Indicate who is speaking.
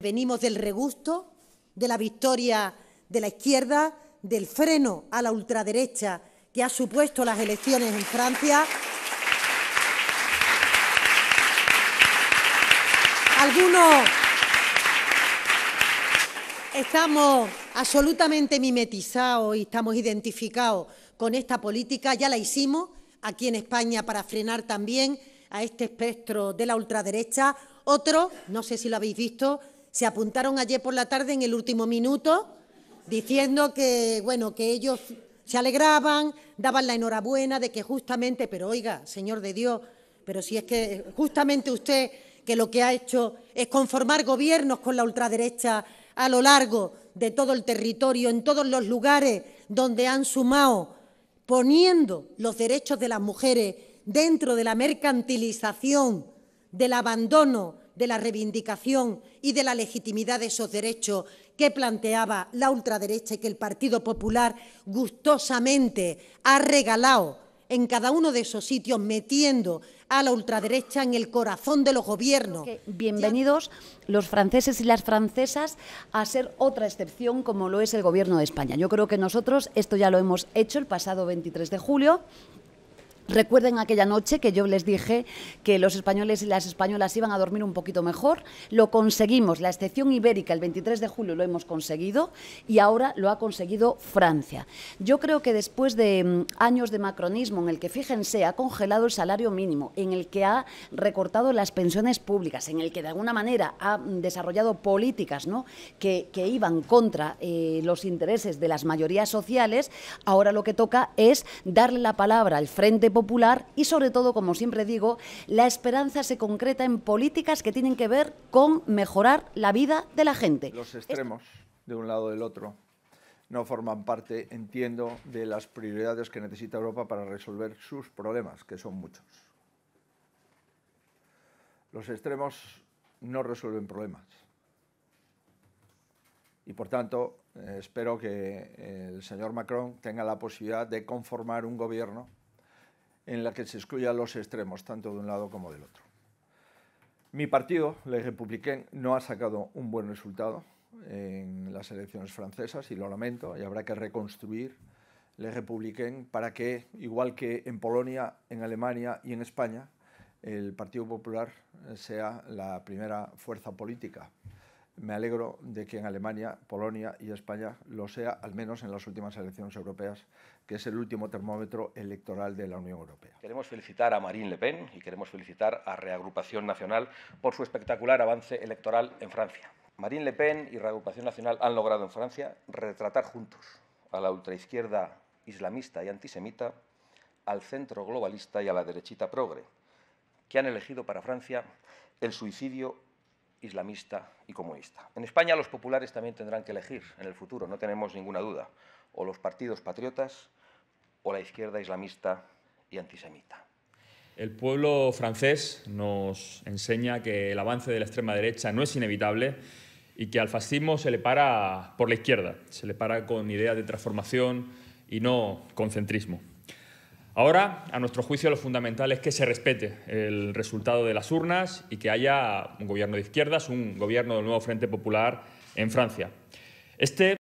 Speaker 1: Venimos del regusto, de la victoria de la izquierda, del freno a la ultraderecha que ha supuesto las elecciones en Francia. Algunos estamos absolutamente mimetizados y estamos identificados con esta política, ya la hicimos aquí en España para frenar también a este espectro de la ultraderecha. Otro, no sé si lo habéis visto, se apuntaron ayer por la tarde en el último minuto diciendo que, bueno, que ellos se alegraban, daban la enhorabuena de que justamente, pero oiga, Señor de Dios, pero si es que justamente usted que lo que ha hecho es conformar gobiernos con la ultraderecha a lo largo de todo el territorio, en todos los lugares donde han sumado, poniendo los derechos de las mujeres dentro de la mercantilización, del abandono, de la reivindicación y de la legitimidad de esos derechos que planteaba la ultraderecha y que el Partido Popular gustosamente ha regalado en cada uno de esos sitios, metiendo
Speaker 2: a la ultraderecha en el corazón de los gobiernos. Bienvenidos los franceses y las francesas a ser otra excepción como lo es el gobierno de España. Yo creo que nosotros esto ya lo hemos hecho el pasado 23 de julio Recuerden aquella noche que yo les dije que los españoles y las españolas iban a dormir un poquito mejor. Lo conseguimos. La excepción ibérica el 23 de julio lo hemos conseguido y ahora lo ha conseguido Francia. Yo creo que después de mm, años de macronismo en el que, fíjense, ha congelado el salario mínimo, en el que ha recortado las pensiones públicas, en el que de alguna manera ha mm, desarrollado políticas que, iban contra eh, los intereses de las mayorías sociales, ahora lo que toca es darle la palabra al Frente popular y sobre todo, como siempre digo, la esperanza se concreta en políticas que tienen que ver con mejorar la vida
Speaker 3: de la gente. Los extremos de un lado del otro no forman parte, entiendo, de las prioridades que necesita Europa para resolver sus problemas, que son muchos. Los extremos no resuelven problemas. Y por tanto, eh, espero que el señor Macron tenga la posibilidad de conformar un gobierno en la que se excluyan los extremos, tanto de un lado como del otro. Mi partido, Le Républicain, no ha sacado un buen resultado en las elecciones francesas y lo lamento, y habrá que reconstruir Le Républicain para que, igual que en Polonia, en Alemania y en España, el Partido Popular sea la primera fuerza política me alegro de que en Alemania, Polonia y España lo sea, al menos en las últimas elecciones europeas, que es el último termómetro electoral de la Unión Europea.
Speaker 4: Queremos felicitar a Marine Le Pen y queremos felicitar a Reagrupación Nacional por su espectacular avance electoral en Francia. Marine Le Pen y Reagrupación Nacional han logrado en Francia retratar juntos a la ultraizquierda islamista y antisemita, al centro globalista y a la derechita progre, que han elegido para Francia el suicidio islamista y comunista. En España los populares también tendrán que elegir en el futuro, no tenemos ninguna duda, o los partidos patriotas
Speaker 5: o la izquierda islamista y antisemita. El pueblo francés nos enseña que el avance de la extrema derecha no es inevitable y que al fascismo se le para por la izquierda, se le para con ideas de transformación y no con centrismo. Ahora, a nuestro juicio, lo fundamental es que se respete el resultado de las urnas y que haya un gobierno de izquierdas, un gobierno del nuevo Frente Popular en Francia. Este